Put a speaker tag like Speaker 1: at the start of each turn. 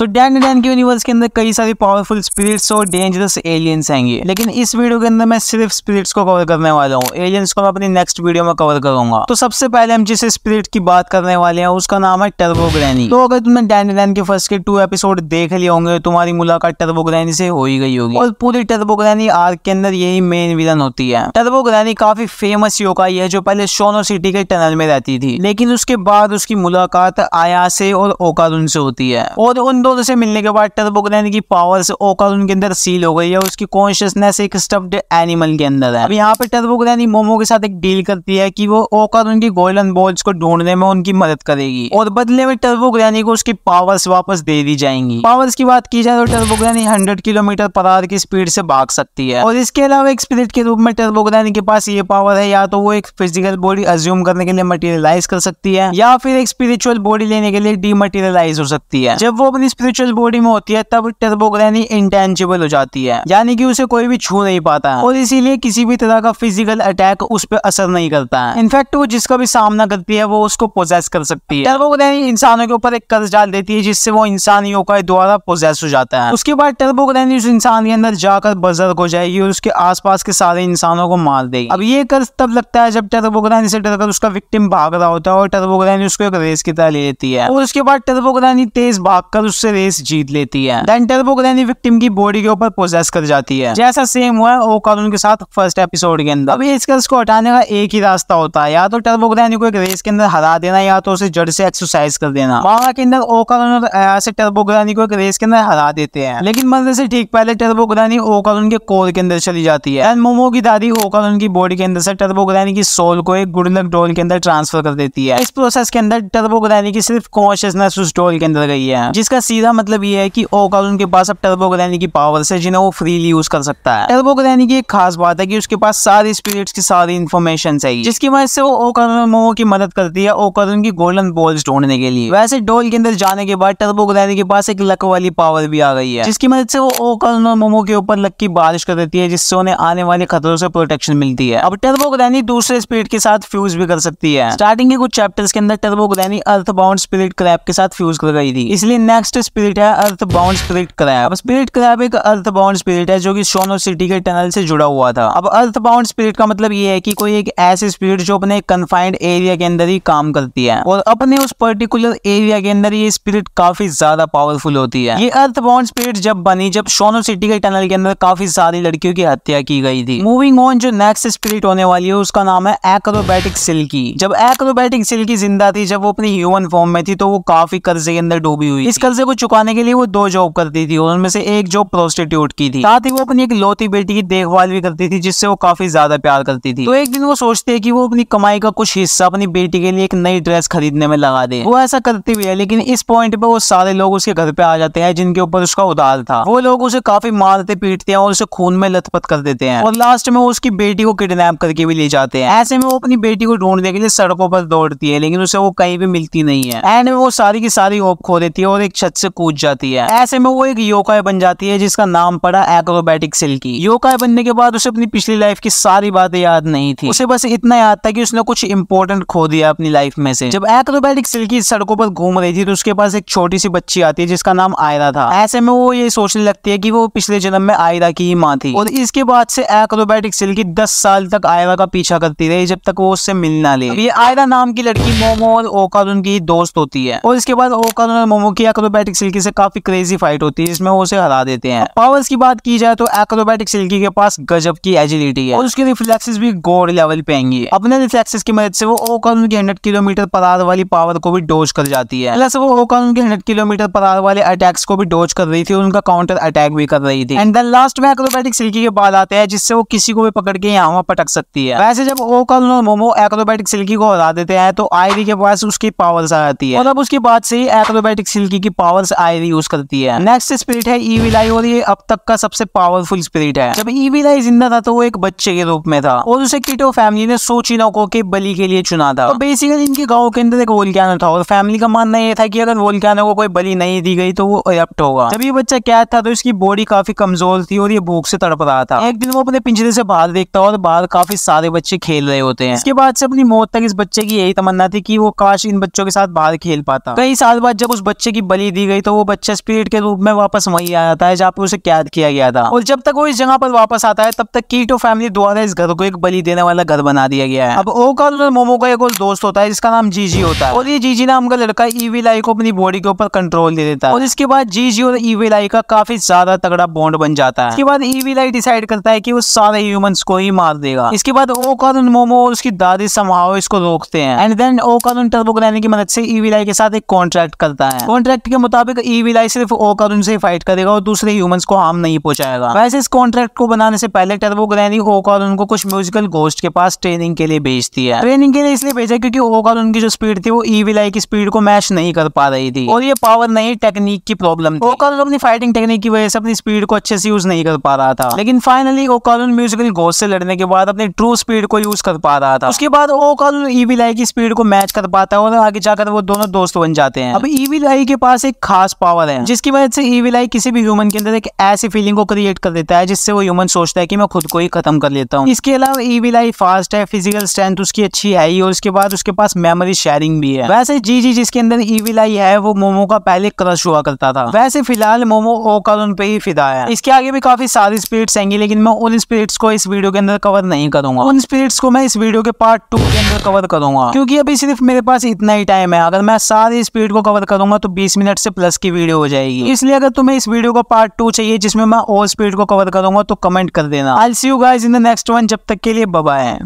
Speaker 1: सो Dandadan के universe के अंदर कई सारी पावरफुल स्पिरिट्स और डेंजरस एलियंस आएंगे लेकिन इस वीडियो के अंदर मैं सिर्फ स्पिरिट्स को कवर करने वाला हूँ एलियंस को मैं अपनी नेक्स्ट वीडियो में कवर करूंगा तो सबसे पहले हम जिस स्पिरिट की बात करने वाले हैं उसका नाम है टर्बो ग्रैनी तो अगर तुमने डैन डैन के फर्स्ट के टू एपिसोड देख लिए होंगे तो तुम्हारी मुलाकात टर्बो ग्रैनी से हो ही गई होगी और पूरी टर्बो ग्रैनी आर्क के अंदर यही मेन विलन होती है टर्बो ग्रैनी काफी फेमस योकाई है जो पहले सोनो सिटी के टनल में रहती थी लेकिन उसके बाद उसकी मुलाकात आया से और ओकारुन से होती है और उन दो दो तो से मिलने के बाद टर्बो टर्बोग्रैन की पावर से ओकर उनके अंदर सील हो गई है उसकी कॉन्शियसनेस एक स्टफ्ड एनिमल के अंदर है अब यहाँ पे टर्बो टर्बोग्रैन मोमो के साथ एक डील करती है कि वो ओकल उनकी गोल्डन बॉल्स को ढूंढने में उनकी मदद करेगी और बदले में टर्बो टर्बोग्रैनी को उसकी पावर्स वापस दे दी जाएंगी पावर्स की बात की जाए तो turbo turbo granny hundred kilometre per hour की स्पीड से भाग सकती है और इसके अलावा एक स्पिरिट के रूप में टर्बो टर्बोग्रैनी के पास ये पावर है या तो वो एक फिजिकल बॉडी अज्यूम करने के लिए मटेरियलाइज कर सकती है या फिर एक स्पिरिचुअल बॉडी लेने के लिए डीमटेरियलाइज हो सकती है जब वो अपनी स्पिरिचुअल बॉडी में होती है तब टर्बोग्रैनी इंटेंजिबल हो जाती है यानी कि उसे कोई भी छू नहीं पाता है और इसीलिए किसी भी तरह का फिजिकल अटैक उस पर असर नहीं करता है इनफैक्ट वो जिसका भी सामना करती है वो उसको पोजेस कर सकती है टर्बोग्रैनी इंसानों के ऊपर एक कर्ज डाल देती है जिससे वो इंसानियों का द्वारा पोजेस हो जाता है उसके बाद टर्बोग्रैनी उस इंसान के अंदर जाकर बजर हो जाएगी और उसके पास के सारे इंसानों को मार देगी अब ये कर्ज तब लगता है जब टर्बोग्रैनी से डरकर उसका विक्टिम भाग रहा होता है और टर्बोग्रैनी उसको एक रेस की तरह ले लेती है और उसके बाद टर्बोग्रैनी तेज कर उससे रेस जीत लेती है देन टर्बो ग्रैनी विक्टिम की बॉडी के ऊपर प्रोसेस कर जाती है जैसा सेम हुआ है ओ कानून के साथ फर्स्ट एपिसोड के अंदर अब इस कर्ज को हटाने का एक ही रास्ता होता है या तो टर्बो ग्रैनी को एक रेस के अंदर हरा देना या तो उसे जड़ से एक्सरसाइज कर देना मामा के अंदर ओ कानून से टर्बो ग्रैनी को एक रेस के अंदर हरा देते हैं लेकिन मरने से ठीक पहले टर्बो ग्रैनी ओ कानून के कोर के अंदर चली जाती है एंड मोमो की दादी ओ कानून की बॉडी के अंदर से टर्बो ग्रैनी की सोल को एक गुडलक डोल के अंदर ट्रांसफर कर देती है इस प्रोसेस के अंदर टर्बो ग्रैनी की सिर्फ कॉन्शियसनेस उस डोल के अंदर गई है जिसका सी सीधा मतलब ये है कि ओकाल उनके पास अब टर्बो ग्रैनी की पावर्स है जिन्हें वो फ्रीली यूज कर सकता है टर्बो ग्रैनी की एक खास बात है कि उसके पास सारी स्पिरिट्स की सारी इन्फॉर्मेशन है जिसकी वजह से वो मोमो की मदद करती है ओकारुन की गोल्डन बॉल्स ढूंढने के लिए वैसे डोल के अंदर जाने के बाद टर्बो ग्रैनी के पास एक लक वाली पावर भी आ गई है जिसकी मदद से वो ओकारुन मोमो के ऊपर लक की बारिश कर देती है जिससे उन्हें आने वाले खतरों से प्रोटेक्शन मिलती है अब टर्बो ग्रैनी दूसरे स्पिरिट के साथ फ्यूज भी कर सकती है स्टार्टिंग के कुछ चैप्टर्स के अंदर turbo granny earth bound spirit crab के साथ फ्यूज कर गई थी इसलिए नेक्स्ट स्पिरिट है earth bound spirit crab spirit crab एक अर्थ बाउंड स्पिरिट है जो कि सोनो सिटी के टनल से जुड़ा हुआ था अब अर्थ बाउंड स्पिरिट का मतलब ये है कि कोई एक ऐसी स्पिरिट जो अपने कन्फाइंड एरिया के अंदर ही काम करती है और अपने उस पर्टिकुलर एरिया के अंदर ये स्पिरिट काफी ज्यादा पावरफुल होती है ये अर्थ बाउंड स्पिरिट जब बनी जब सोनो सिटी के टनल के अंदर काफी सारी लड़कियों की हत्या की गई थी मूविंग ऑन जो नेक्स्ट स्पिरिट होने वाली है उसका नाम है एक्रोबैटिक सिल्की जब एक्रोबैटिक सिल्की जिंदा थी जब वो अपनी ह्यूमन फॉर्म में थी तो वो काफी कर्जे के अंदर डूबी हुई इस कर्जे को चुकाने के लिए वो दो जॉब करती थी और उनमें से एक जॉब प्रोस्टिट्यूट की थी साथ ही वो अपनी एक लौती बेटी की देखभाल भी करती थी जिससे वो काफी ज्यादा प्यार करती थी तो एक दिन वो सोचते है की वो अपनी कमाई का कुछ हिस्सा अपनी बेटी के लिए एक नई ड्रेस खरीदने में लगा दे वो ऐसा करती भी है लेकिन इस पॉइंट पे वो सारे लोग उसके घर पे आ जाते हैं जिनके ऊपर उसका उधार था वो लोग उसे काफी मारते पीटते हैं और उसे खून में लथपथ कर देते हैं और लास्ट में वो उसकी बेटी को किडनैप करके भी ले जाते हैं ऐसे में वो अपनी बेटी को ढूंढने के लिए सड़कों पर दौड़ती है लेकिन उसे वो कहीं भी मिलती नहीं है एंड में वो सारी की सारी होप खो देती है और एक छत से कूद जाती है ऐसे में वो एक योकाय बन जाती है जिसका नाम पड़ा एक्रोबैटिक सिल्की योकाय बनने के बाद उसे अपनी पिछली लाइफ की सारी बातें याद नहीं थी उसे बस इतना याद था की उसने कुछ इंपोर्टेंट खो दिया अपनी लाइफ में से जब एक्रोबैटिक सिल्की सड़कों पर घूम रही थी तो उसके पास एक छोटी सी बच्ची आती है जिसका नाम आयरा था ऐसे में वो ये सोचने लगती है की वो पिछले जन्म में आयरा की ही माँ थी और इसके बाद से एक्रोबैटिक सिल्की दस साल तक आयरा का पीछा करती रही जब तक वो उससे मिलना ले ये आयरा नाम की लड़की मोमो और ओकारुन की दोस्त होती है और इसके बाद ओकारुन और मोमो की एक्रोबैटिक सिल्की से काफी क्रेजी फाइट होती है जिसमें वो उसे हरा देते हैं पावर्स की बात की जाए तो एक्रोबैटिक सिल्की के पास गजब की एजिलिटी है और उसके रिफ्लेक्सेस भी गोड लेवल पे आएंगी अपने रिफ्लेक्सेस की मदद से वो ओकर की हंड्रेड किलोमीटर पर आर वाली पावर को भी डोज कर जाती है प्लस वो ओकर के हंड्रेड किलोमीटर पर आर वाले अटैक्स को भी डोज कर रही थी और उनका काउंटर अटैक भी कर रही थी एंड देन लास्ट में एक्रोबैटिक सिल्की के बाद आते हैं जिससे वो किसी को भी पकड़ के यहाँ वहाँ पटक सकती है वैसे जब ओकर और मोमो एक्रोबैटिक सिल्की को हरा देते हैं तो आईवी के पास उसकी पावर्स आ जाती है और अब उसके बाद से ही एक्रोबैटिक सिल्की की पावर पावर्स आई यूज करती है नेक्स्ट स्पिरिट है ईवी लाई और ये अब तक का सबसे पावरफुल स्पिरिट है जब ईवी लाई जिंदा था तो वो एक बच्चे के रूप में था और उसे किटो फैमिली ने सोचिनोको के बलि के लिए चुना था बेसिकली तो इनके गाँव के अंदर एक वोल्कानो था और फैमिली का मानना यह था की अगर वोल्कानो को कोई बलि नहीं दी गई तो वो अरप्ट होगा जब ये बच्चा कैद था तो इसकी बॉडी काफी कमजोर थी और ये भूख से तड़प रहा था एक दिन वो अपने पिंजरे से बाहर देखता और बाहर काफी सारे बच्चे खेल रहे होते हैं इसके बाद से अपनी मौत तक इस बच्चे की यही तमन्ना थी कि वो काश इन बच्चों के साथ बाहर खेल पाता कई साल बाद जब उस बच्चे की बलि दी गई तो वो बच्चा स्पीड के रूप में वापस वही आ जाता है जहाँ पे उसे कैद किया गया था और जब तक वो इस जगह पर वापस आता है तब तक कीटो तो फैमिली द्वारा इस घर को एक बलि देने वाला घर बना दिया गया है अब ओकाल और मोमो का एक और दोस्त होता है जिसका नाम जीजी होता है और ये जीजी नाम का लड़का ईवी लाई को अपनी बॉडी के ऊपर कंट्रोल दे देता है और इसके बाद जीजी और ईवी लाई का काफी ज्यादा तगड़ा बॉन्ड बन जाता है इसके बाद ईवी लाई डिसाइड करता है की वो सारे ह्यूमंस को ही मार देगा इसके बाद ओकाल और मोमो और उसकी दादी समाओ इसको रोकते हैं एंड देन ओकाल टर्बो कराने की मदद से ईवी लाई के साथ एक कॉन्ट्रैक्ट करता है कॉन्ट्रैक्ट के मुताबिक मुताबिक पे e ईविलाई सिर्फ ओकर उनसे फाइट करेगा और दूसरे ह्यूमंस को हार्म नहीं पहुंचाएगा वैसे इस कॉन्ट्रैक्ट को बनाने से पहले टर्बो ग्रैनी ओकर उनको कुछ म्यूजिकल गोस्ट के पास ट्रेनिंग के लिए भेजती है ट्रेनिंग के लिए इसलिए भेजा क्योंकि ओकर उनकी जो स्पीड थी वो ईविलाई e की स्पीड को मैच नहीं कर पा रही थी और ये पावर नहीं टेक्निक की प्रॉब्लम थी ओकारून अपनी फाइटिंग टेक्निक की वजह से अपनी स्पीड को अच्छे से यूज नहीं कर पा रहा था लेकिन फाइनली ओकर म्यूजिकल गोस्ट से लड़ने के बाद अपनी ट्रू स्पीड को यूज कर पा रहा था उसके बाद ओकारून ईविलाई e की स्पीड को मैच कर पाता है और आगे जाकर वो दोनों दोस्त बन जाते हैं अब ईविलाई के पास एक खास पावर है जिसकी वजह से ईविल आई किसी भी ह्यूमन के अंदर एक ऐसी फीलिंग को क्रिएट कर देता है जिससे वो ह्यूमन सोचता है कि मैं खुद को ही खत्म कर लेता हूँ इसके अलावा ईविल आई फास्ट है फिजिकल स्ट्रेंथ उसकी अच्छी है ही और उसके बाद उसके पास मेमोरी शेयरिंग भी है वैसे जी जी जिसके अंदर ईविल आई है वो मोमो का पहले क्रश हुआ करता था वैसे फिलहाल मोमो उन पे ही फिदा है इसके आगे भी काफी सारी स्पिरिट्स आएंगी लेकिन मैं उन स्पिरिट्स को इस वीडियो के अंदर कवर नहीं करूंगा उन स्पिरिट्स को मैं इस वीडियो के पार्ट टू के अंदर कवर करूंगा क्योंकि अभी सिर्फ मेरे पास इतना ही टाइम है अगर मैं सारी स्पीड को कवर करूंगा तो बीस मिनट से प्लस की वीडियो हो जाएगी इसलिए अगर तुम्हें इस वीडियो का पार्ट टू चाहिए जिसमें मैं और स्पीड को कवर करूंगा तो कमेंट कर देना I see you guys in the next one जब तक के लिए बबाए